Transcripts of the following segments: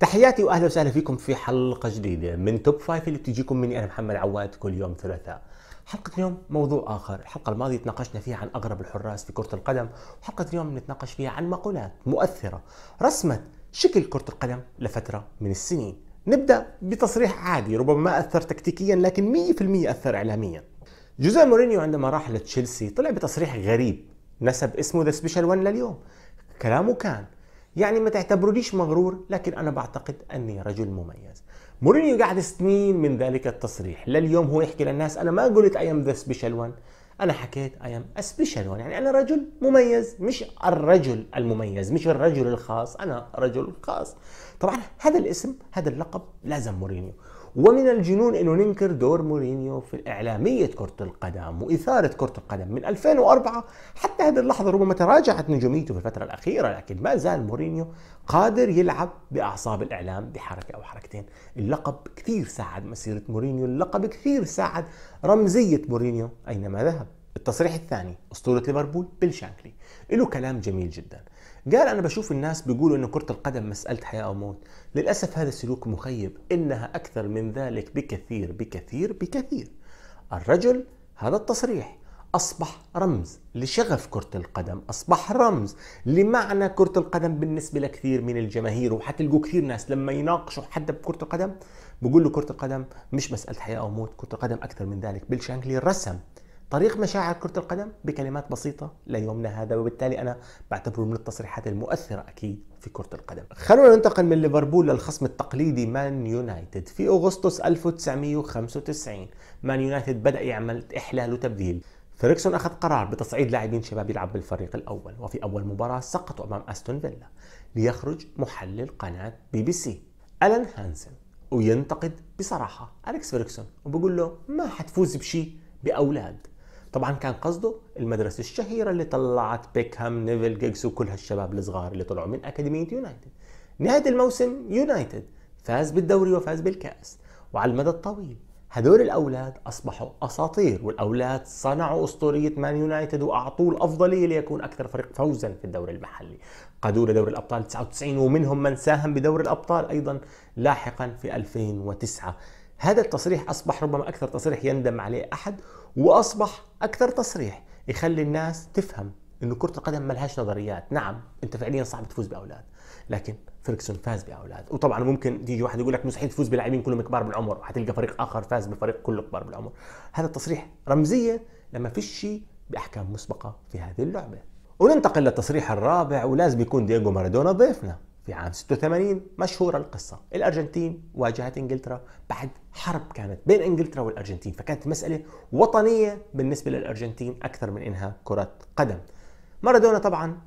تحياتي واهلا وسهلا فيكم في حلقه جديده من توب فايف اللي بتجيكم مني انا محمد عواد كل يوم ثلاثاء. حلقة اليوم موضوع آخر، الحلقة الماضية تناقشنا فيها عن أغرب الحراس في كرة القدم، وحلقة اليوم نتناقش فيها عن مقولات مؤثرة رسمت شكل كرة القدم لفترة من السنين. نبدأ بتصريح عادي ربما ما أثر تكتيكيا لكن 100% أثر إعلاميا. جوزا مورينيو عندما راح لتشيلسي طلع بتصريح غريب نسب اسمه ذا سبيشال 1 لليوم. كلامه كان يعني ما تعتبرونيش مغرور لكن أنا بعتقد أني رجل مميز مورينيو قعد سنين من ذلك التصريح لليوم هو يحكي للناس أنا ما قلت أي أم ذا سبيشال وان أنا حكيت أي أم سبيشال وان يعني أنا رجل مميز مش الرجل المميز مش الرجل الخاص أنا رجل خاص طبعا هذا الاسم هذا اللقب لازم مورينيو ومن الجنون انه ننكر دور مورينيو في الاعلاميه كره القدم واثاره كره القدم من 2004 حتى هذه اللحظه ربما تراجعت نجوميته في الفتره الاخيره لكن ما زال مورينيو قادر يلعب باعصاب الاعلام بحركه او حركتين اللقب كثير ساعد مسيره مورينيو اللقب كثير ساعد رمزيه مورينيو اينما ذهب التصريح الثاني اسطوره ليفربول بيل شانكلي له كلام جميل جدا قال انا بشوف الناس بيقولوا ان كره القدم مساله حياه او موت للاسف هذا السلوك مخيب انها اكثر من ذلك بكثير بكثير بكثير الرجل هذا التصريح أصبح رمز لشغف كرة القدم أصبح رمز لمعنى كرة القدم بالنسبة لكثير من الجماهير وحتلقوا كثير ناس لما يناقشوا حدا بكرة القدم بقول له كرة القدم مش مسألة حياة أو موت كرة القدم أكثر من ذلك بيل شانكلي رسم طريق مشاعر كرة القدم بكلمات بسيطة ليومنا هذا وبالتالي أنا بعتبره من التصريحات المؤثرة أكيد في كرة القدم خلونا ننتقل من ليفربول للخصم التقليدي مان يونايتد في أغسطس 1995 مان يونايتد بدأ يعمل إحلال وتبديل فيركسون أخذ قرار بتصعيد لاعبين شباب يلعب بالفريق الأول وفي أول مباراة سقطوا أمام أستون فيلا ليخرج محلل قناة بي بي سي ألان هانسن وينتقد بصراحة أليكس فيركسون وبقول له ما حتفوز بشيء بأولاد طبعا كان قصده المدرسه الشهيره اللي طلعت بيكهام نيفل جيجز وكل هالشباب الصغار اللي طلعوا من اكاديميه يونايتد نهايه الموسم يونايتد فاز بالدوري وفاز بالكاس وعلى المدى الطويل هدول الاولاد اصبحوا اساطير والاولاد صنعوا اسطوريه مان يونايتد واعطوه الافضليه ليكون اكثر فريق فوزا في الدوري المحلي قادوا لدوري الابطال 99 ومنهم من ساهم بدوري الابطال ايضا لاحقا في 2009 هذا التصريح أصبح ربما أكثر تصريح يندم عليه أحد وأصبح أكثر تصريح يخلي الناس تفهم انه كره القدم ما نظريات نعم انت فعليا صعب تفوز باولاد لكن فيركسون فاز باولاد وطبعا ممكن تيجي واحد يقول لك مستحيل تفوز بلاعبين كلهم كبار بالعمر حتلقى فريق اخر فاز بفريق كله كبار بالعمر هذا التصريح رمزيه لما فيش شيء باحكام مسبقه في هذه اللعبه وننتقل للتصريح الرابع ولازم يكون دييغو مارادونا ضيفنا في عام 86 مشهورة القصة الأرجنتين واجهت إنجلترا بعد حرب كانت بين إنجلترا والأرجنتين فكانت مسألة وطنية بالنسبة للأرجنتين أكثر من إنها كرة قدم مارادونا طبعا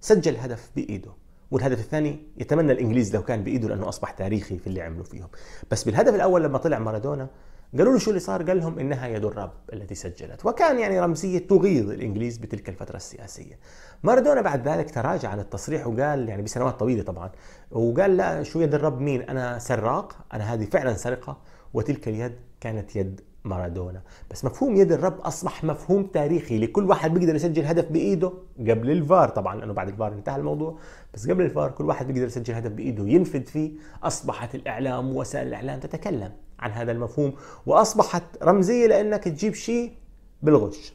سجل هدف بإيده والهدف الثاني يتمنى الإنجليز لو كان بإيده لأنه أصبح تاريخي في اللي عملوا فيهم بس بالهدف الأول لما طلع مارادونا قالوا له شو اللي صار قال لهم انها يد الرب التي سجلت وكان يعني رمزيه تغيظ الانجليز بتلك الفتره السياسيه مارادونا بعد ذلك تراجع عن التصريح وقال يعني بسنوات طويله طبعا وقال لا شو يد الرب مين انا سراق انا هذه فعلا سرقه وتلك اليد كانت يد مارادونا بس مفهوم يد الرب اصبح مفهوم تاريخي لكل واحد بيقدر يسجل هدف بايده قبل الفار طبعا لانه بعد الفار انتهى الموضوع بس قبل الفار كل واحد بيقدر يسجل هدف بايده ينفذ فيه اصبحت الاعلام ووسائل الاعلام تتكلم عن هذا المفهوم واصبحت رمزيه لانك تجيب شيء بالغش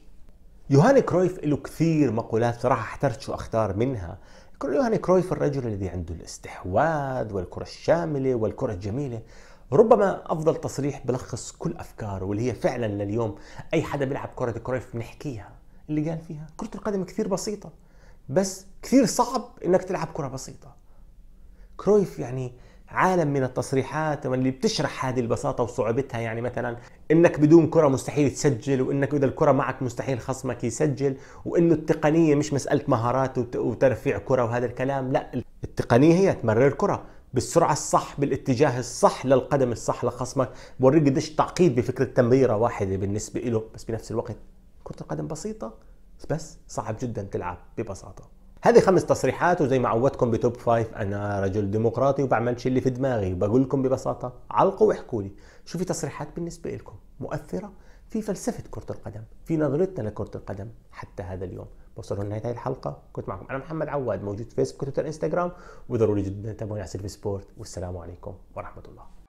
يوهاني كرويف له كثير مقولات صراحه احترت شو اختار منها يوهاني كرويف الرجل الذي عنده الاستحواذ والكره الشامله والكره الجميله ربما افضل تصريح بلخص كل افكاره واللي هي فعلا لليوم اي حدا بيلعب كره كرويف بنحكيها اللي قال فيها كره القدم كثير بسيطه بس كثير صعب انك تلعب كره بسيطه كرويف يعني عالم من التصريحات اللي بتشرح هذه البساطة وصعوبتها يعني مثلا انك بدون كرة مستحيل تسجل وانك اذا الكرة معك مستحيل خصمك يسجل وانه التقنية مش مسألة مهارات وترفيع كرة وهذا الكلام لا التقنية هي تمرر كرة بالسرعة الصح بالاتجاه الصح للقدم الصح لخصمك بوريك قديش تعقيد بفكرة تمريرة واحدة بالنسبة له بس بنفس الوقت كرة القدم بسيطة بس صعب جدا تلعب ببساطة هذه خمس تصريحات وزي ما عودتكم بتوب فايف انا رجل ديمقراطي وبعمل شيء اللي في دماغي وبقول لكم ببساطه علقوا واحكوا لي شو في تصريحات بالنسبه لكم مؤثره في فلسفه كره القدم في نظرتنا لكره القدم حتى هذا اليوم وصلوا لنهايه هذه الحلقه كنت معكم انا محمد عواد موجود في فيسبوك وتويتر انستغرام وضروري جدا تابعوني على سيرفي سبورت والسلام عليكم ورحمه الله